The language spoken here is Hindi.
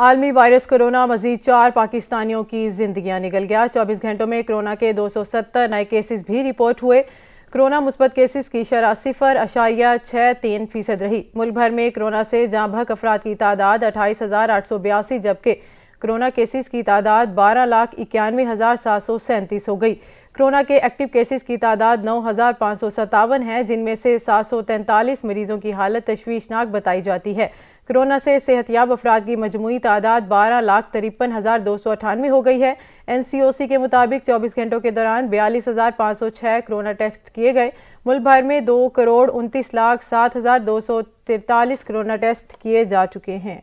आलमी वायरस कोरोना मजीद चार पाकिस्तानियों की जिंदगियां निकल गया चौबीस घंटों में कोरोना के दो सौ सत्तर नए केसेस भी रिपोर्ट हुए कोरोना मुस्बत केसेस की शरह सिफर अशारिया छः तीन फीसद रही मुल्क भर में कोरोना से जहाँ भक अफराद की तादाद अट्ठाईस हज़ार आठ सौ बयासी जबकि कोरोना केसेस की तादाद बारह लाख इक्यानवे हज़ार सात सौ सैंतीस हो गई कोरोना के एक्टिव केसेस की तादाद नौ हज़ार पाँच सौ सतावन है जिनमें से सात सौ तैंतालीस मरीजों की हालत तशवीशनाक बताई जाती है कोरोना से सेहतियाब अफराद की मजमू तादाद बारह लाख तिरपन हज़ार दो सौ अठानवे हो गई है एन सी ओ सी के मुताबिक चौबीस घंटों के दौरान बयालीस हज़ार पाँच सौ छः करोना टेस्ट किए गए मुल्क भर में दो करोड़ उनतीस लाख सात हज़ार दो सौ तिरतालीस करोना टेस्ट किए जा चुके हैं